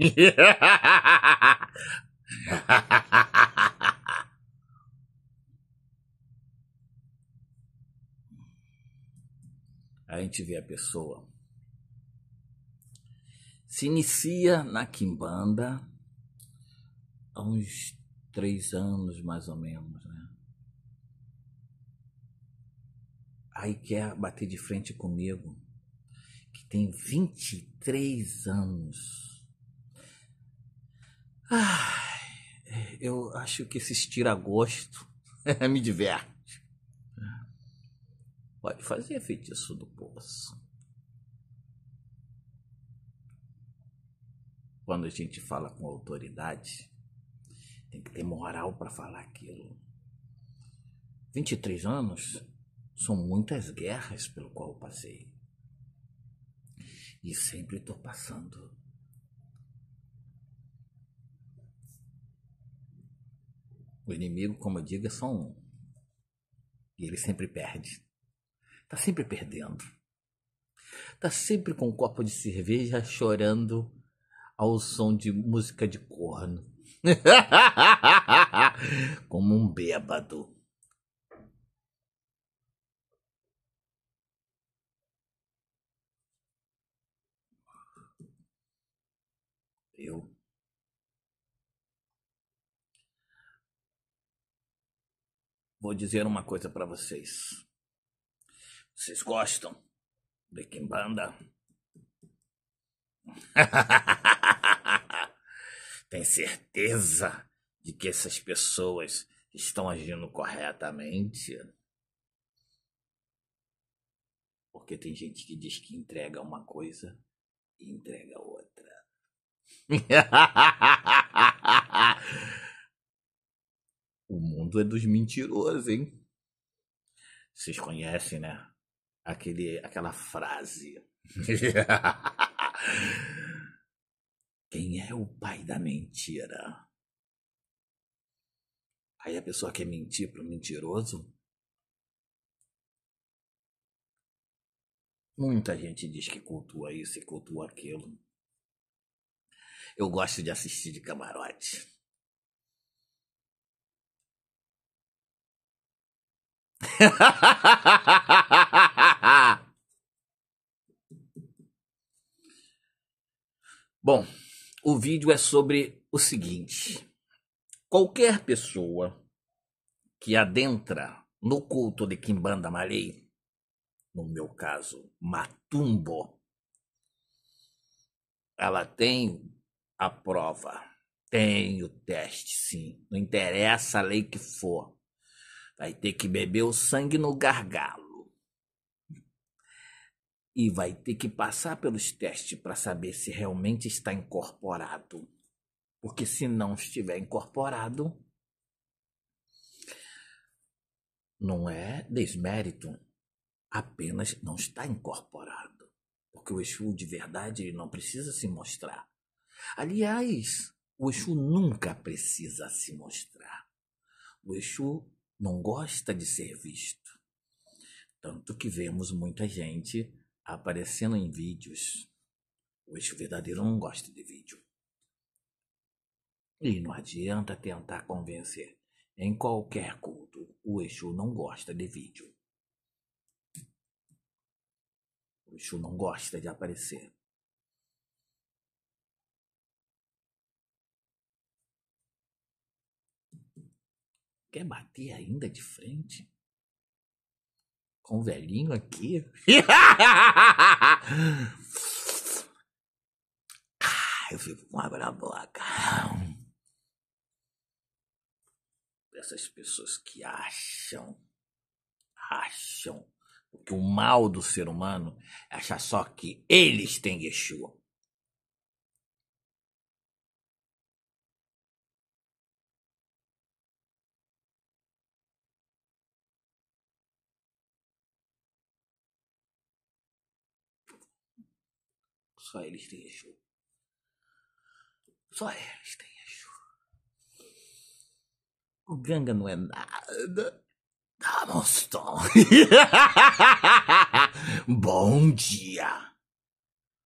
a gente vê a pessoa. Se inicia na Quimbanda há uns três anos, mais ou menos, né? Aí quer bater de frente comigo, que tem 23 anos eu acho que esses a gosto me diverte. Pode fazer feitiço do poço. Quando a gente fala com autoridade, tem que ter moral para falar aquilo. 23 anos são muitas guerras pelo qual passei. E sempre estou passando. O inimigo, como eu digo, é só um. E ele sempre perde. Está sempre perdendo. Está sempre com um copo de cerveja chorando ao som de música de corno. como um bêbado. Eu Vou dizer uma coisa para vocês. Vocês gostam de Kimbanda? Tem certeza de que essas pessoas estão agindo corretamente? Porque tem gente que diz que entrega uma coisa e entrega outra. mundo é dos mentirosos, hein? Vocês conhecem, né? Aquele, aquela frase. Quem é o pai da mentira? Aí a pessoa quer mentir pro mentiroso? Muita gente diz que cultua isso e cultua aquilo. Eu gosto de assistir de camarote. Bom, o vídeo é sobre o seguinte: qualquer pessoa que adentra no culto de Kimbanda Marei, no meu caso, Matumbo, ela tem a prova, tem o teste, sim. Não interessa a lei que for. Vai ter que beber o sangue no gargalo. E vai ter que passar pelos testes para saber se realmente está incorporado. Porque se não estiver incorporado, não é desmérito, apenas não está incorporado. Porque o Exu de verdade ele não precisa se mostrar. Aliás, o Exu nunca precisa se mostrar. O Exu não gosta de ser visto. Tanto que vemos muita gente aparecendo em vídeos. O eixo verdadeiro não gosta de vídeo. E não adianta tentar convencer. Em qualquer culto, o Exu não gosta de vídeo. O Exu não gosta de aparecer. Quer bater ainda de frente? Com o velhinho aqui? Ah, eu fico com água na boca. Essas pessoas que acham, acham que o mal do ser humano é achar só que eles têm Yeshua. Só eles têm Exu. Só eles têm Exu. O Ganga não é nada. Tá, monstro. Bom dia.